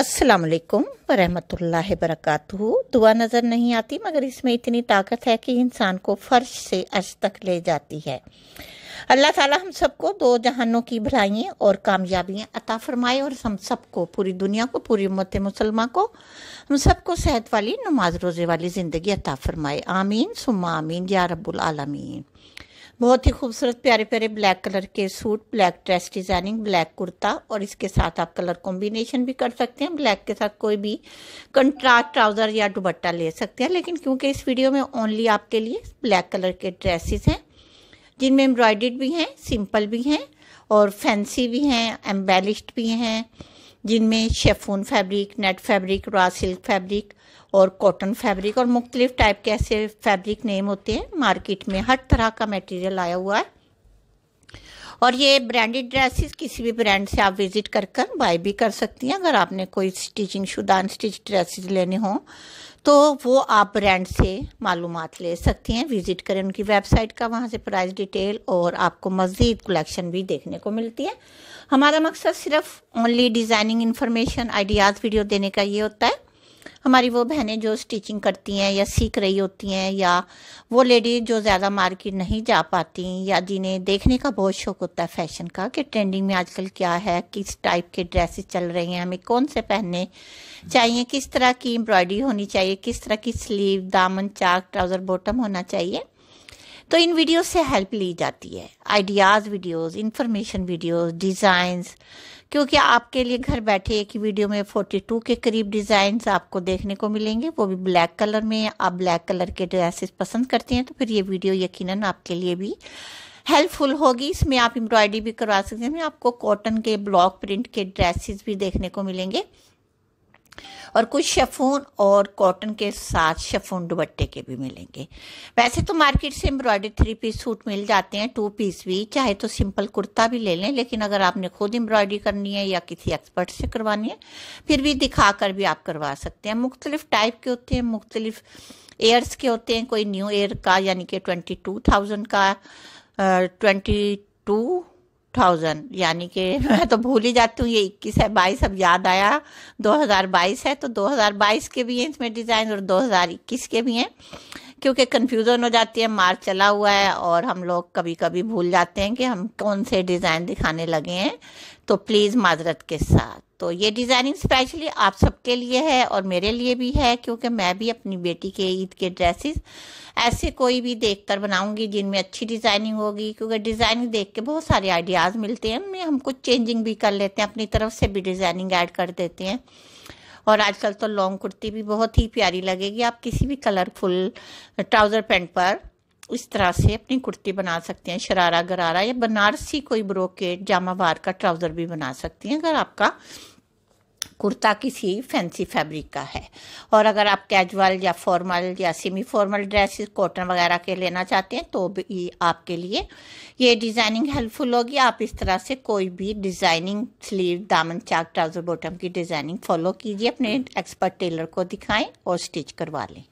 अस्सलाम वालेकुम वरहमतुल्लाहि वरकatuh दुआ नज़र नहीं आती मगर इसमें इतनी ताकत है कि इंसान को फ़र्श से अर्श तक ले जाती है अल्लाह ताला हम सबको दो जहानों की भलाइयाँ और कामयाबियाँ अता फरमाए और हम सबको पूरी दुनिया को पूरी उम्मत मुसलमा को हम सबको सेहत वाली नमाज रोज़े वाली ज़िंदगी अता फरमाए आमीन सुमा आमीन या रब्बुल आलमीन बहुत ही खूबसूरत प्यारे प्यारे ब्लैक कलर के suit black dress designing black kurta और इसके साथ आप कलर कॉम्बिनेशन भी कर सकते हैं ब्लैक के साथ कोई भी कंट्रास्ट ट्राउज़र या दुबट्टा ले सकते हैं लेकिन क्योंकि इस वीडियो में ओनली आपके लिए ब्लैक कलर के ड्रेसेस हैं जिनमें एम्ब्रॉयड भी हैं सिंपल भी हैं और फैंसी भी हैं एम्बेलिश्ड भी हैं जिनमें chiffon fabric net fabric raw silk fabric और कॉटन फैब्रिक और मुख्तलिफ टाइप के ऐसे फैब्रिक नेम होते हैं मार्केट में हर तरह का मटेरियल आया हुआ है और ये ब्रांडेड ड्रेसेस किसी भी ब्रांड से आप विज़िट कर कर बाय भी कर सकती हैं अगर आपने कोई स्टिचिंग शुदान स्टिच ड्रेसेस लेने हों तो वो आप ब्रांड से मालूम ले सकती हैं विज़िट करें उनकी वेबसाइट का वहाँ से प्राइस डिटेल और आपको मज़ीद कलेक्शन भी देखने को मिलती है हमारा मकसद सिर्फ only designing information ideas video देने का ये होता है हमारी वो बहनें जो स्टिचिंग करती हैं या सीख रही होती हैं या वो लेडी जो ज़्यादा मार्केट नहीं जा पाती या जिन्हें देखने का बहुत शौक होता है फैशन का कि ट्रेंडिंग में आजकल क्या है किस टाइप के ड्रेसेस चल रहे हैं हमें कौन से पहनने चाहिए किस तरह की एम्ब्रॉयडरी होनी चाहिए किस तरह की स्लीव दामन चाक ट्राउज़र बॉटम होना चाहिए तो इन वीडियोज से हेल्प ली जाती है ideas videos information videos designs क्योंकि आपके लिए घर बैठे एक ही वीडियो में 42 के करीब डिजाइन आपको देखने को मिलेंगे वो भी ब्लैक कलर में आप ब्लैक कलर के ड्रेसेस पसंद करते हैं तो फिर ये वीडियो यकीनन आपके लिए भी हेल्पफुल होगी इसमें आप एम्ब्रॉयडरी भी करवा सकते हैं आपको कॉटन के ब्लॉक प्रिंट के ड्रेसेस भी देखने को मिलेंगे और कुछ शफून और कॉटन के साथ शफून दुबट्टे के भी मिलेंगे वैसे तो मार्केट से एम्ब्रॉयडरी थ्री पीस सूट मिल जाते हैं टू पीस भी चाहे तो सिंपल कुर्ता भी ले लें लेकिन अगर आपने खुद एम्ब्रॉयडरी करनी है या किसी एक्सपर्ट से करवानी है फिर भी दिखा कर भी आप करवा सकते हैं मुख्तलिफ टाइप के होते हैं मुख्तलिफ एयर्स के होते हैं कोई न्यू एयर का यानी कि ट्वेंटी टू थाउजेंड का ट्वेंटी टू थाउजेंड यानी कि मैं तो भूल ही जाती हूँ ये इक्कीस है बाईस अब याद आया दो हज़ार बाईस है तो दो हज़ार बाईस के भी हैं इसमें डिज़ाइन और दो हज़ार इक्कीस के भी हैं क्योंकि कन्फ्यूज़न हो जाती है मार्च चला हुआ है और हम लोग कभी कभी भूल जाते हैं कि हम कौन से डिज़ाइन दिखाने लगे हैं तो प्लीज़ माजरत के साथ तो ये डिज़ाइनिंग स्पेशली आप सबके लिए है और मेरे लिए भी है क्योंकि मैं भी अपनी बेटी के ईद के ड्रेसेस ऐसे कोई भी देख कर बनाऊँगी जिनमें अच्छी डिज़ाइनिंग होगी क्योंकि डिज़ाइनिंग देख के बहुत सारे आइडियाज़ मिलते हैं उनमें हम कुछ चेंजिंग भी कर लेते हैं अपनी तरफ से भी डिज़ाइनिंग ऐड कर देते हैं और आजकल तो लॉन्ग कुर्ती भी बहुत ही प्यारी लगेगी आप किसी भी कलरफुल ट्राउज़र पैंट पर इस तरह से अपनी कुर्ती बना सकते हैं शरारा गरारा या बनारसी कोई ब्रोकेट जामावार का ट्राउज़र भी बना सकती हैं अगर आपका कुर्ता किसी फैंसी फैब्रिक का है और अगर आप कैजुअल या फॉर्मल या सेमी फॉर्मल ड्रेसेस कॉटन वगैरह के लेना चाहते हैं तो भी आपके लिए ये डिज़ाइनिंग हेल्पफुल होगी आप इस तरह से कोई भी डिज़ाइनिंग स्लीव दामन चाक ट्राउज़र बॉटम की डिज़ाइनिंग फॉलो कीजिए अपने एक्सपर्ट टेलर को दिखाएं और स्टिच करवा लें